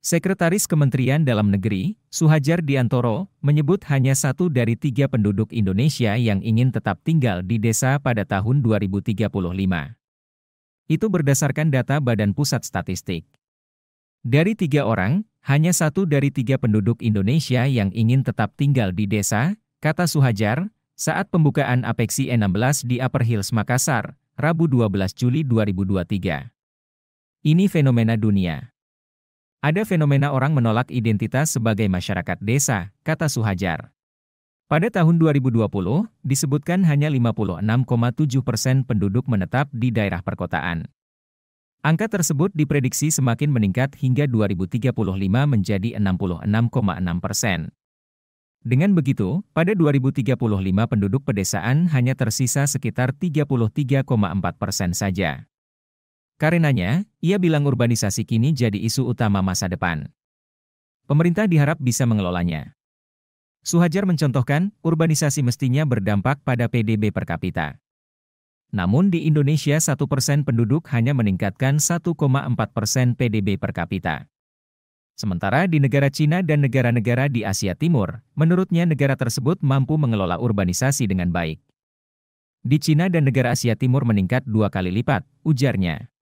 Sekretaris Kementerian Dalam Negeri, Suhajar Diantoro, menyebut hanya satu dari tiga penduduk Indonesia yang ingin tetap tinggal di desa pada tahun 2035. Itu berdasarkan data Badan Pusat Statistik. Dari tiga orang, hanya satu dari tiga penduduk Indonesia yang ingin tetap tinggal di desa, kata Suhajar, saat pembukaan Apeksi 16 di Upper Hills Makassar, Rabu 12 Juli 2023. Ini fenomena dunia. Ada fenomena orang menolak identitas sebagai masyarakat desa, kata Suhajar. Pada tahun 2020, disebutkan hanya 56,7 persen penduduk menetap di daerah perkotaan. Angka tersebut diprediksi semakin meningkat hingga 2035 menjadi 66,6 persen. Dengan begitu, pada 2035 penduduk pedesaan hanya tersisa sekitar 33,4 persen saja. Karenanya, ia bilang urbanisasi kini jadi isu utama masa depan. Pemerintah diharap bisa mengelolanya. Suhajar mencontohkan, urbanisasi mestinya berdampak pada PDB per kapita. Namun di Indonesia 1% penduduk hanya meningkatkan 1,4% persen PDB per kapita. Sementara di negara Cina dan negara-negara di Asia Timur, menurutnya negara tersebut mampu mengelola urbanisasi dengan baik. Di Cina dan negara Asia Timur meningkat dua kali lipat, ujarnya.